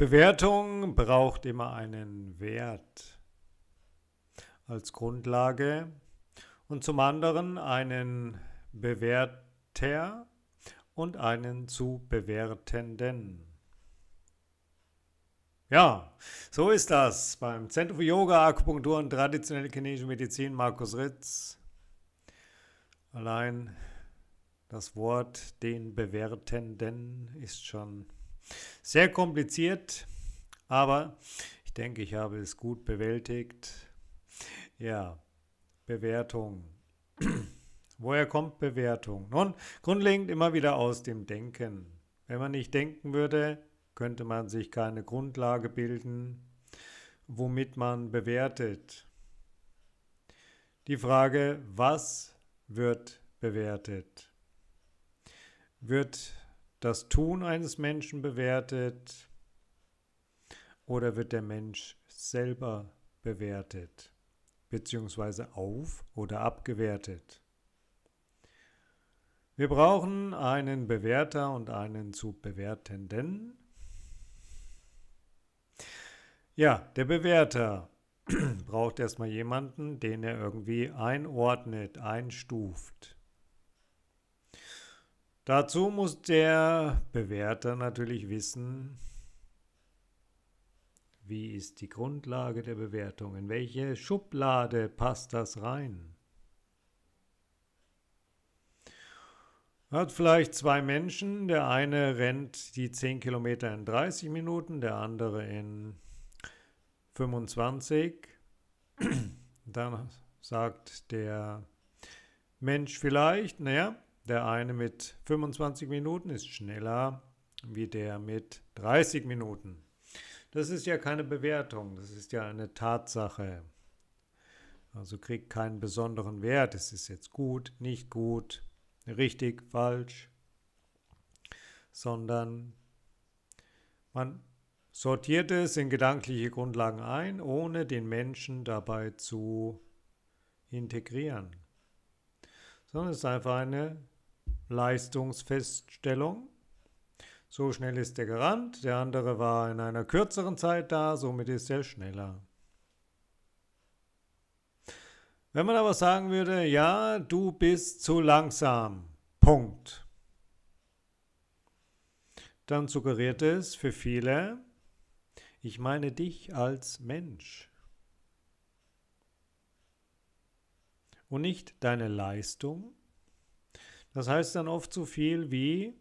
Bewertung braucht immer einen Wert als Grundlage und zum anderen einen Bewerter und einen zu bewertenden. Ja, so ist das beim Zentrum für Yoga, Akupunktur und traditionelle chinesische Medizin Markus Ritz. Allein das Wort den Bewertenden ist schon sehr kompliziert, aber ich denke, ich habe es gut bewältigt. Ja, Bewertung. Woher kommt Bewertung? Nun, grundlegend immer wieder aus dem Denken. Wenn man nicht denken würde, könnte man sich keine Grundlage bilden, womit man bewertet. Die Frage, was wird bewertet? Wird das Tun eines Menschen bewertet oder wird der Mensch selber bewertet, beziehungsweise auf oder abgewertet? Wir brauchen einen Bewerter und einen zu bewertenden. Ja, der Bewerter braucht erstmal jemanden, den er irgendwie einordnet, einstuft. Dazu muss der Bewerter natürlich wissen, wie ist die Grundlage der Bewertung, in welche Schublade passt das rein. Hat vielleicht zwei Menschen, der eine rennt die 10 Kilometer in 30 Minuten, der andere in 25. Dann sagt der Mensch vielleicht, naja, der eine mit 25 Minuten ist schneller wie der mit 30 Minuten. Das ist ja keine Bewertung, das ist ja eine Tatsache. Also kriegt keinen besonderen Wert. Es ist jetzt gut, nicht gut, richtig, falsch, sondern man sortiert es in gedankliche Grundlagen ein, ohne den Menschen dabei zu integrieren. Sondern es ist einfach eine Leistungsfeststellung. So schnell ist der gerannt, der andere war in einer kürzeren Zeit da, somit ist er schneller. Wenn man aber sagen würde, ja, du bist zu langsam, Punkt, dann suggeriert es für viele, ich meine dich als Mensch und nicht deine Leistung das heißt dann oft so viel wie,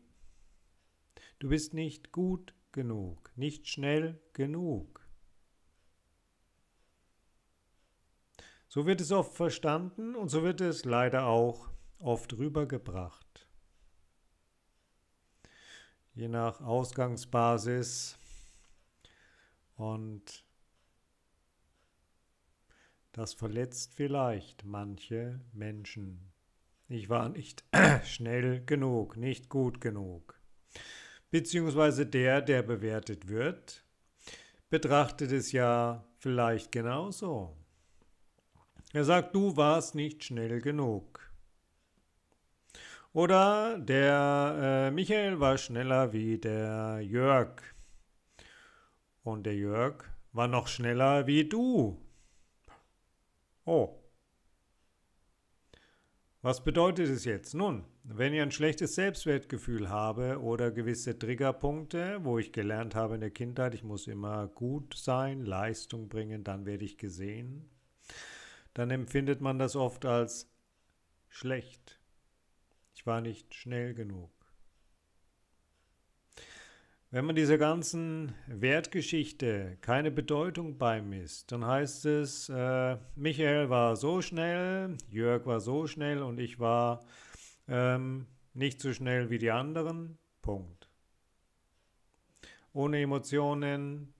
du bist nicht gut genug, nicht schnell genug. So wird es oft verstanden und so wird es leider auch oft rübergebracht. Je nach Ausgangsbasis und das verletzt vielleicht manche Menschen. Ich war nicht schnell genug, nicht gut genug. Beziehungsweise der, der bewertet wird, betrachtet es ja vielleicht genauso. Er sagt, du warst nicht schnell genug. Oder der äh, Michael war schneller wie der Jörg. Und der Jörg war noch schneller wie du. Oh. Was bedeutet es jetzt? Nun, wenn ich ein schlechtes Selbstwertgefühl habe oder gewisse Triggerpunkte, wo ich gelernt habe in der Kindheit, ich muss immer gut sein, Leistung bringen, dann werde ich gesehen, dann empfindet man das oft als schlecht. Ich war nicht schnell genug. Wenn man dieser ganzen Wertgeschichte keine Bedeutung beimisst, dann heißt es, äh, Michael war so schnell, Jörg war so schnell und ich war ähm, nicht so schnell wie die anderen. Punkt. Ohne Emotionen,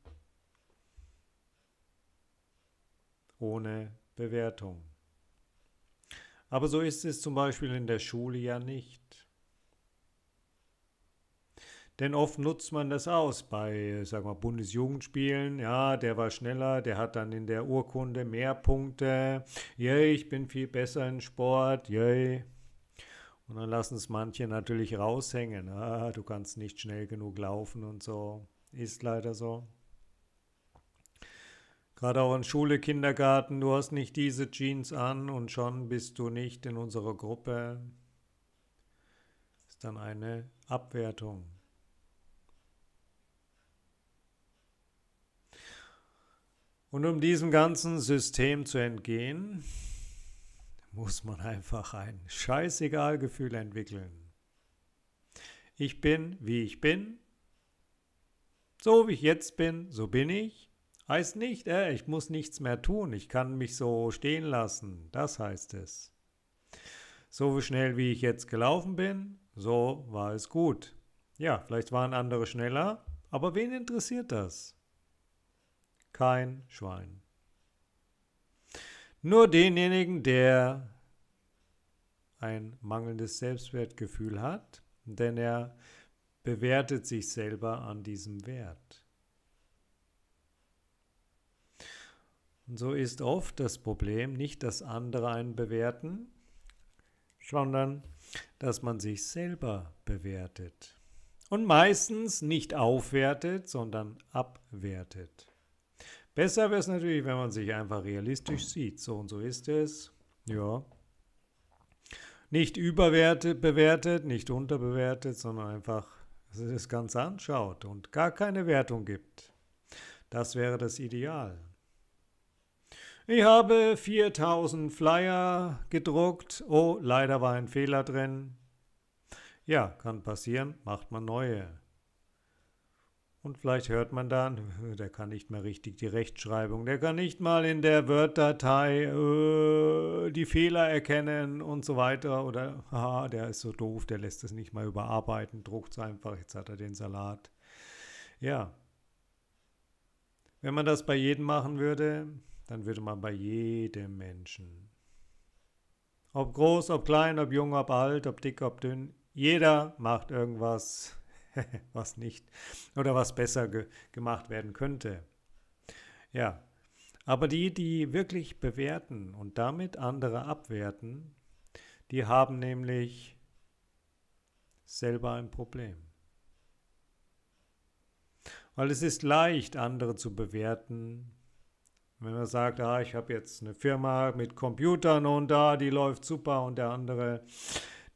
ohne Bewertung. Aber so ist es zum Beispiel in der Schule ja nicht. Denn oft nutzt man das aus bei, sag mal, Bundesjugendspielen. Ja, der war schneller, der hat dann in der Urkunde mehr Punkte. Yay, ich bin viel besser in Sport. Yay. Und dann lassen es manche natürlich raushängen. Ah, du kannst nicht schnell genug laufen und so. Ist leider so. Gerade auch in Schule, Kindergarten, du hast nicht diese Jeans an und schon bist du nicht in unserer Gruppe. Ist dann eine Abwertung. Und um diesem ganzen System zu entgehen, muss man einfach ein scheißegal Gefühl entwickeln. Ich bin, wie ich bin. So wie ich jetzt bin, so bin ich. Heißt nicht, äh, ich muss nichts mehr tun, ich kann mich so stehen lassen. Das heißt es. So schnell wie ich jetzt gelaufen bin, so war es gut. Ja, vielleicht waren andere schneller, aber wen interessiert das? kein Schwein. Nur denjenigen, der ein mangelndes Selbstwertgefühl hat, denn er bewertet sich selber an diesem Wert. Und so ist oft das Problem nicht, dass andere einen bewerten, sondern dass man sich selber bewertet. Und meistens nicht aufwertet, sondern abwertet. Besser wäre es natürlich, wenn man sich einfach realistisch sieht. So und so ist es. Ja. Nicht überbewertet, nicht unterbewertet, sondern einfach das Ganze anschaut und gar keine Wertung gibt. Das wäre das Ideal. Ich habe 4000 Flyer gedruckt. Oh, leider war ein Fehler drin. Ja, kann passieren, macht man neue. Und vielleicht hört man dann, äh, der kann nicht mehr richtig die Rechtschreibung, der kann nicht mal in der Word-Datei äh, die Fehler erkennen und so weiter. Oder, ah, der ist so doof, der lässt es nicht mal überarbeiten, druckt es einfach, jetzt hat er den Salat. Ja. Wenn man das bei jedem machen würde, dann würde man bei jedem Menschen, ob groß, ob klein, ob jung, ob alt, ob dick, ob dünn, jeder macht irgendwas was nicht oder was besser ge gemacht werden könnte. Ja, aber die, die wirklich bewerten und damit andere abwerten, die haben nämlich selber ein Problem. Weil es ist leicht, andere zu bewerten. Wenn man sagt, ah, ich habe jetzt eine Firma mit Computern und da, ah, die läuft super und der andere,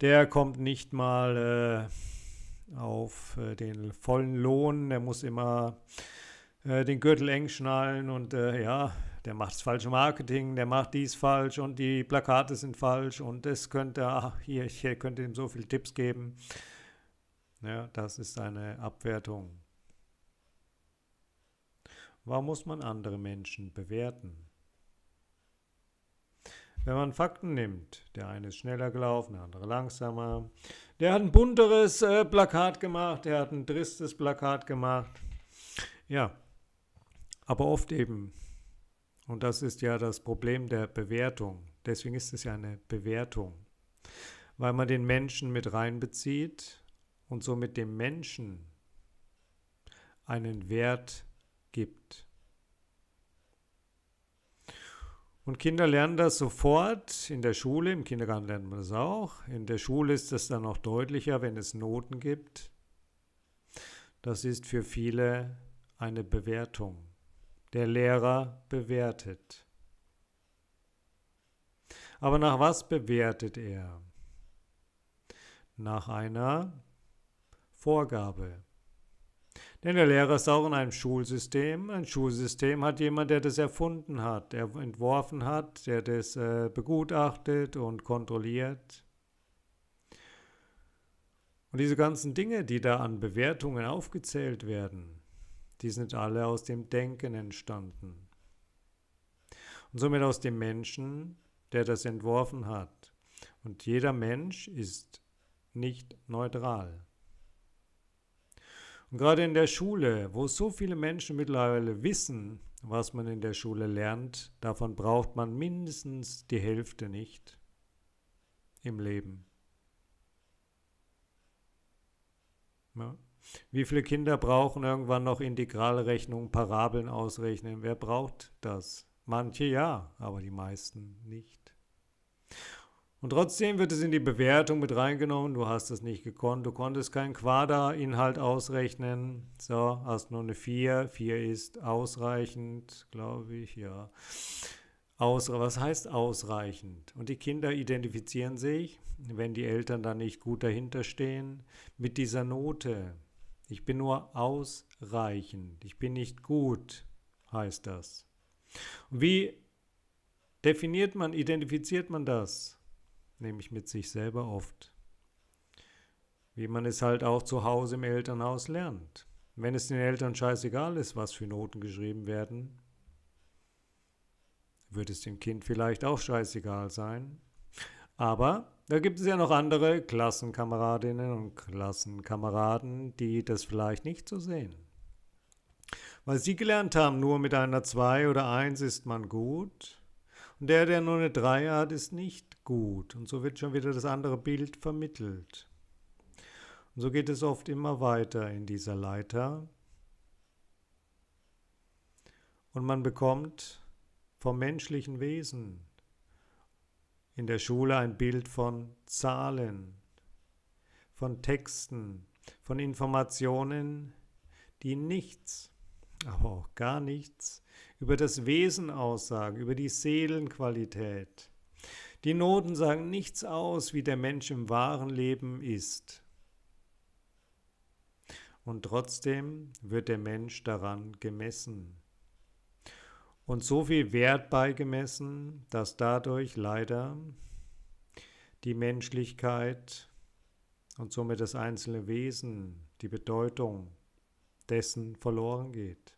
der kommt nicht mal äh, auf äh, den vollen Lohn, der muss immer äh, den Gürtel eng schnallen und äh, ja, der macht das falsche Marketing, der macht dies falsch und die Plakate sind falsch und das könnte, ach, hier, ich könnte ihm so viele Tipps geben. Ja, das ist eine Abwertung. Warum muss man andere Menschen bewerten? Wenn man Fakten nimmt, der eine ist schneller gelaufen, der andere langsamer, der hat ein bunteres äh, Plakat gemacht, der hat ein tristes Plakat gemacht. Ja, aber oft eben, und das ist ja das Problem der Bewertung, deswegen ist es ja eine Bewertung, weil man den Menschen mit reinbezieht und somit dem Menschen einen Wert gibt. Und Kinder lernen das sofort in der Schule, im Kindergarten lernt man das auch. In der Schule ist das dann noch deutlicher, wenn es Noten gibt. Das ist für viele eine Bewertung. Der Lehrer bewertet. Aber nach was bewertet er? Nach einer Vorgabe. Denn der Lehrer ist auch in einem Schulsystem. Ein Schulsystem hat jemand, der das erfunden hat, der entworfen hat, der das äh, begutachtet und kontrolliert. Und diese ganzen Dinge, die da an Bewertungen aufgezählt werden, die sind alle aus dem Denken entstanden. Und somit aus dem Menschen, der das entworfen hat. Und jeder Mensch ist nicht neutral. Gerade in der Schule, wo so viele Menschen mittlerweile wissen, was man in der Schule lernt, davon braucht man mindestens die Hälfte nicht im Leben. Ja. Wie viele Kinder brauchen irgendwann noch Integralrechnungen, Parabeln ausrechnen? Wer braucht das? Manche ja, aber die meisten nicht. Und trotzdem wird es in die Bewertung mit reingenommen. Du hast es nicht gekonnt. Du konntest keinen Quader-Inhalt ausrechnen. So, hast nur eine 4. 4 ist ausreichend, glaube ich, ja. Aus, was heißt ausreichend? Und die Kinder identifizieren sich, wenn die Eltern da nicht gut dahinter stehen, mit dieser Note. Ich bin nur ausreichend. Ich bin nicht gut, heißt das. Und wie definiert man, identifiziert man das? nämlich mit sich selber oft. Wie man es halt auch zu Hause im Elternhaus lernt. Wenn es den Eltern scheißegal ist, was für Noten geschrieben werden, wird es dem Kind vielleicht auch scheißegal sein. Aber da gibt es ja noch andere Klassenkameradinnen und Klassenkameraden, die das vielleicht nicht so sehen. Weil sie gelernt haben, nur mit einer 2 oder 1 ist man gut und der, der nur eine 3 hat, ist nicht gut. Und so wird schon wieder das andere Bild vermittelt. Und so geht es oft immer weiter in dieser Leiter. Und man bekommt vom menschlichen Wesen in der Schule ein Bild von Zahlen, von Texten, von Informationen, die nichts, aber auch gar nichts über das Wesen aussagen, über die Seelenqualität die Noten sagen nichts aus, wie der Mensch im wahren Leben ist. Und trotzdem wird der Mensch daran gemessen. Und so viel Wert beigemessen, dass dadurch leider die Menschlichkeit und somit das einzelne Wesen, die Bedeutung dessen verloren geht.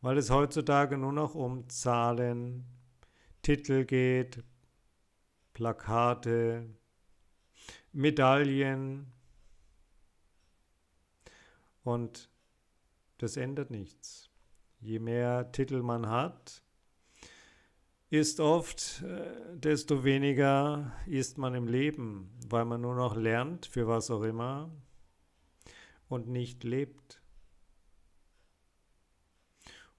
Weil es heutzutage nur noch um Zahlen, Titel geht, Plakate, Medaillen und das ändert nichts. Je mehr Titel man hat, ist oft, äh, desto weniger ist man im Leben, weil man nur noch lernt für was auch immer und nicht lebt.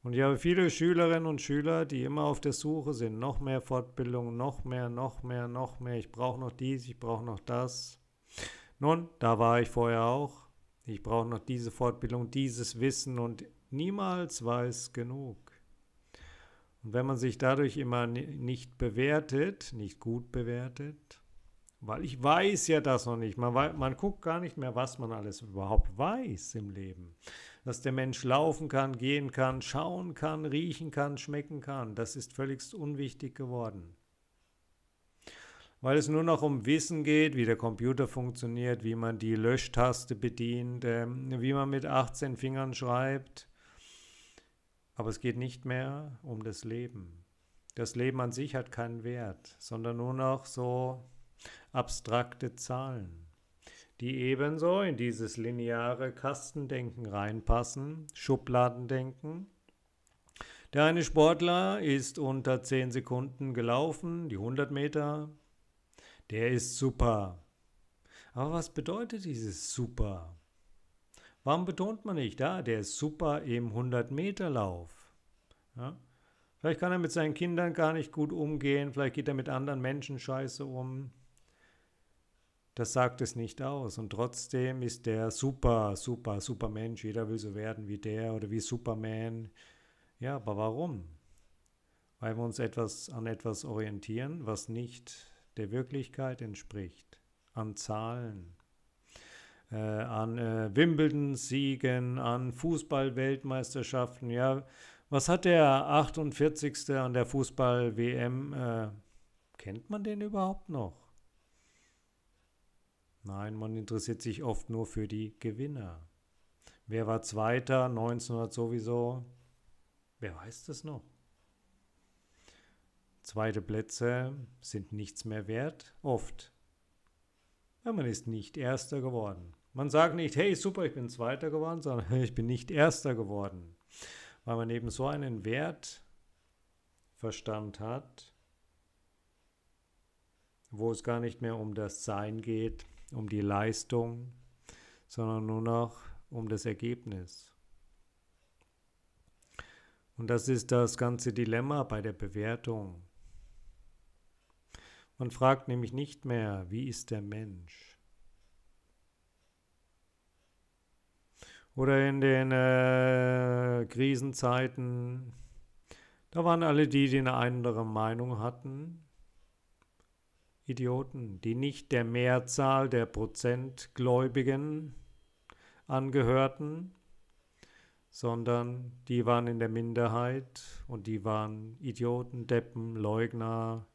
Und ich habe viele Schülerinnen und Schüler, die immer auf der Suche sind. Noch mehr Fortbildung, noch mehr, noch mehr, noch mehr. Ich brauche noch dies, ich brauche noch das. Nun, da war ich vorher auch. Ich brauche noch diese Fortbildung, dieses Wissen und niemals weiß genug. Und wenn man sich dadurch immer nicht bewertet, nicht gut bewertet, weil ich weiß ja das noch nicht, man, man guckt gar nicht mehr, was man alles überhaupt weiß im Leben dass der Mensch laufen kann, gehen kann, schauen kann, riechen kann, schmecken kann. Das ist völligst unwichtig geworden. Weil es nur noch um Wissen geht, wie der Computer funktioniert, wie man die Löschtaste bedient, ähm, wie man mit 18 Fingern schreibt. Aber es geht nicht mehr um das Leben. Das Leben an sich hat keinen Wert, sondern nur noch so abstrakte Zahlen die ebenso in dieses lineare Kastendenken reinpassen, Schubladendenken. Der eine Sportler ist unter 10 Sekunden gelaufen, die 100 Meter. Der ist super. Aber was bedeutet dieses super? Warum betont man nicht, ja, ah, der ist super im 100-Meter-Lauf? Ja? Vielleicht kann er mit seinen Kindern gar nicht gut umgehen, vielleicht geht er mit anderen Menschen scheiße um das sagt es nicht aus. Und trotzdem ist der super, super, super Mensch. Jeder will so werden wie der oder wie Superman. Ja, aber warum? Weil wir uns etwas an etwas orientieren, was nicht der Wirklichkeit entspricht. An Zahlen, äh, an äh, Wimbledon-Siegen, an Fußball-Weltmeisterschaften. Ja, was hat der 48. an der Fußball-WM? Äh, kennt man den überhaupt noch? Nein, man interessiert sich oft nur für die Gewinner. Wer war Zweiter 1900 sowieso? Wer weiß das noch? Zweite Plätze sind nichts mehr wert, oft. Ja, man ist nicht Erster geworden. Man sagt nicht, hey, super, ich bin Zweiter geworden, sondern ich bin nicht Erster geworden. Weil man eben so einen Wertverstand hat, wo es gar nicht mehr um das Sein geht, um die Leistung, sondern nur noch um das Ergebnis. Und das ist das ganze Dilemma bei der Bewertung. Man fragt nämlich nicht mehr, wie ist der Mensch? Oder in den äh, Krisenzeiten, da waren alle die, die eine andere Meinung hatten, Idioten, die nicht der Mehrzahl der Prozentgläubigen angehörten, sondern die waren in der Minderheit und die waren Idioten, Deppen, Leugner,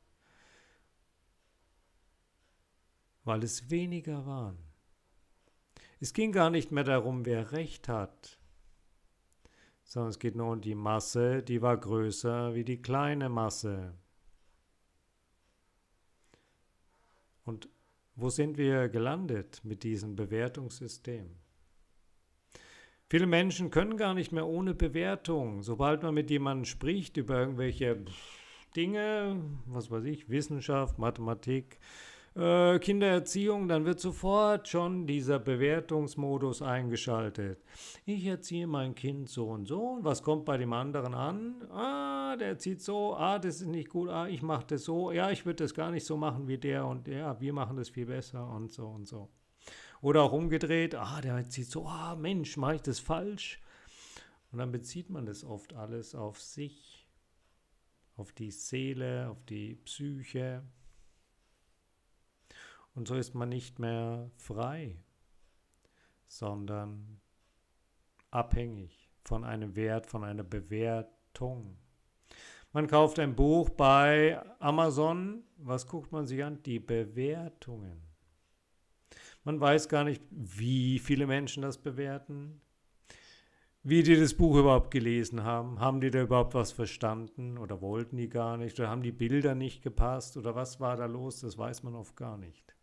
weil es weniger waren. Es ging gar nicht mehr darum, wer recht hat, sondern es geht nur um die Masse, die war größer wie die kleine Masse. Und wo sind wir gelandet mit diesem Bewertungssystem? Viele Menschen können gar nicht mehr ohne Bewertung. Sobald man mit jemandem spricht über irgendwelche Dinge, was weiß ich, Wissenschaft, Mathematik, äh, Kindererziehung, dann wird sofort schon dieser Bewertungsmodus eingeschaltet. Ich erziehe mein Kind so und so und was kommt bei dem anderen an? Ah, der erzieht so, ah, das ist nicht gut, ah, ich mache das so, ja, ich würde das gar nicht so machen wie der und der, wir machen das viel besser und so und so. Oder auch umgedreht, ah, der erzieht so, ah, Mensch, mache ich das falsch? Und dann bezieht man das oft alles auf sich, auf die Seele, auf die Psyche, und so ist man nicht mehr frei, sondern abhängig von einem Wert, von einer Bewertung. Man kauft ein Buch bei Amazon. Was guckt man sich an? Die Bewertungen. Man weiß gar nicht, wie viele Menschen das bewerten, wie die das Buch überhaupt gelesen haben. Haben die da überhaupt was verstanden oder wollten die gar nicht oder haben die Bilder nicht gepasst oder was war da los? Das weiß man oft gar nicht.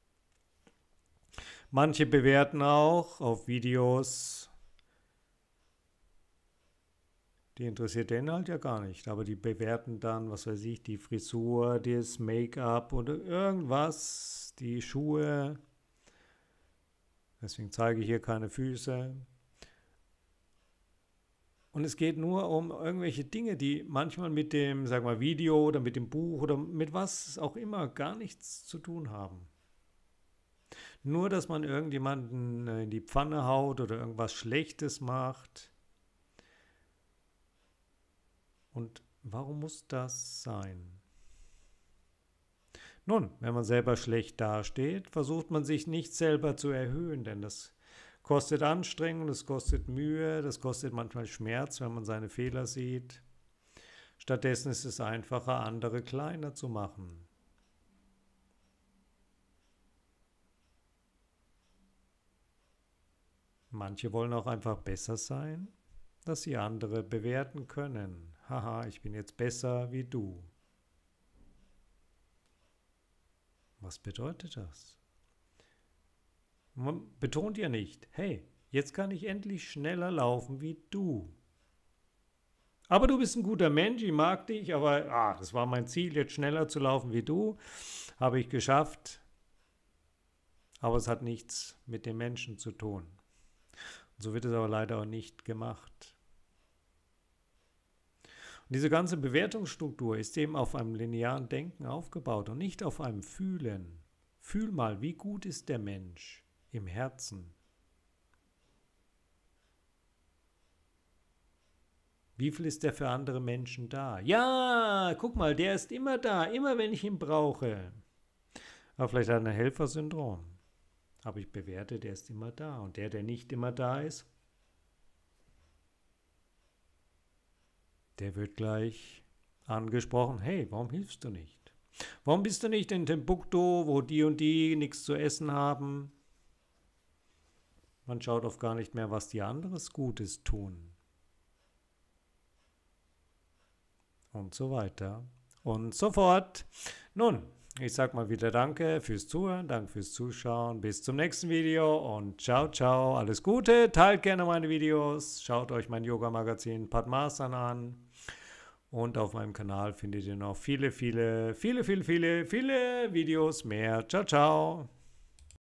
Manche bewerten auch auf Videos die interessiert den halt ja gar nicht, aber die bewerten dann, was weiß ich, die Frisur, das Make-up oder irgendwas, die Schuhe. Deswegen zeige ich hier keine Füße. Und es geht nur um irgendwelche Dinge, die manchmal mit dem, sag mal, Video oder mit dem Buch oder mit was auch immer gar nichts zu tun haben. Nur, dass man irgendjemanden äh, in die Pfanne haut oder irgendwas Schlechtes macht. Und warum muss das sein? Nun, wenn man selber schlecht dasteht, versucht man sich nicht selber zu erhöhen, denn das kostet Anstrengung, das kostet Mühe, das kostet manchmal Schmerz, wenn man seine Fehler sieht. Stattdessen ist es einfacher, andere kleiner zu machen. Manche wollen auch einfach besser sein, dass sie andere bewerten können. Haha, ich bin jetzt besser wie du. Was bedeutet das? Man betont ja nicht, hey, jetzt kann ich endlich schneller laufen wie du. Aber du bist ein guter Mensch, ich mag dich, aber ah, das war mein Ziel, jetzt schneller zu laufen wie du. Habe ich geschafft. Aber es hat nichts mit dem Menschen zu tun. So wird es aber leider auch nicht gemacht. Und diese ganze Bewertungsstruktur ist eben auf einem linearen Denken aufgebaut und nicht auf einem Fühlen. Fühl mal, wie gut ist der Mensch im Herzen? Wie viel ist der für andere Menschen da? Ja, guck mal, der ist immer da, immer wenn ich ihn brauche. Aber vielleicht hat er ein Helfersyndrom. Aber ich bewerte, der ist immer da. Und der, der nicht immer da ist, der wird gleich angesprochen, hey, warum hilfst du nicht? Warum bist du nicht in Timbuktu, wo die und die nichts zu essen haben? Man schaut oft gar nicht mehr, was die anderes Gutes tun. Und so weiter und so fort. Nun, ich sage mal wieder Danke fürs Zuhören, Danke fürs Zuschauen. Bis zum nächsten Video und ciao, ciao. Alles Gute. Teilt gerne meine Videos. Schaut euch mein Yoga-Magazin Padmasana an. Und auf meinem Kanal findet ihr noch viele, viele, viele, viele, viele, viele Videos mehr. Ciao, ciao.